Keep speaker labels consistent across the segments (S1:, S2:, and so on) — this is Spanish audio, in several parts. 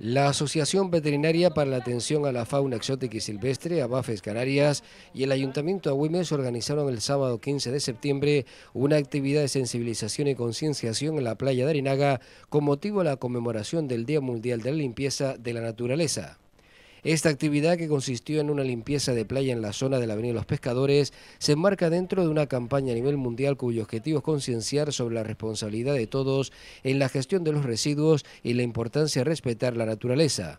S1: La Asociación Veterinaria para la Atención a la Fauna Exótica y Silvestre, Abafes Canarias, y el Ayuntamiento de Agüimes organizaron el sábado 15 de septiembre una actividad de sensibilización y concienciación en la playa de Arinaga con motivo de la conmemoración del Día Mundial de la Limpieza de la Naturaleza. Esta actividad, que consistió en una limpieza de playa en la zona de la Avenida Los Pescadores, se enmarca dentro de una campaña a nivel mundial cuyo objetivo es concienciar sobre la responsabilidad de todos en la gestión de los residuos y la importancia de respetar la naturaleza.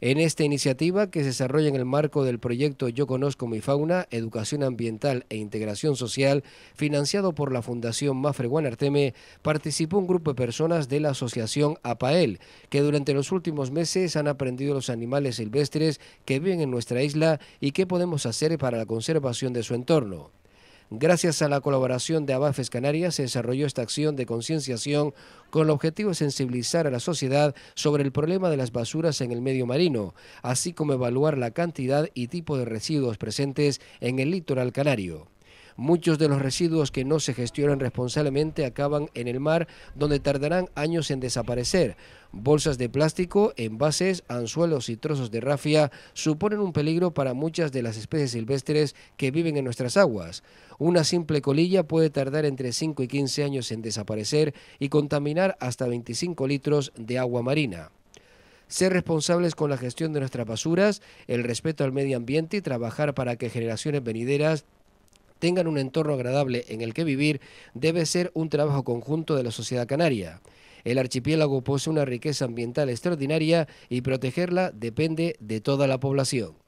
S1: En esta iniciativa, que se desarrolla en el marco del proyecto Yo Conozco Mi Fauna, Educación Ambiental e Integración Social, financiado por la Fundación Mafre Guanarteme, participó un grupo de personas de la asociación APAEL, que durante los últimos meses han aprendido los animales silvestres que viven en nuestra isla y qué podemos hacer para la conservación de su entorno. Gracias a la colaboración de Abafes Canarias se desarrolló esta acción de concienciación con el objetivo de sensibilizar a la sociedad sobre el problema de las basuras en el medio marino, así como evaluar la cantidad y tipo de residuos presentes en el litoral canario. Muchos de los residuos que no se gestionan responsablemente acaban en el mar, donde tardarán años en desaparecer. Bolsas de plástico, envases, anzuelos y trozos de rafia suponen un peligro para muchas de las especies silvestres que viven en nuestras aguas. Una simple colilla puede tardar entre 5 y 15 años en desaparecer y contaminar hasta 25 litros de agua marina ser responsables con la gestión de nuestras basuras, el respeto al medio ambiente y trabajar para que generaciones venideras tengan un entorno agradable en el que vivir debe ser un trabajo conjunto de la sociedad canaria. El archipiélago posee una riqueza ambiental extraordinaria y protegerla depende de toda la población.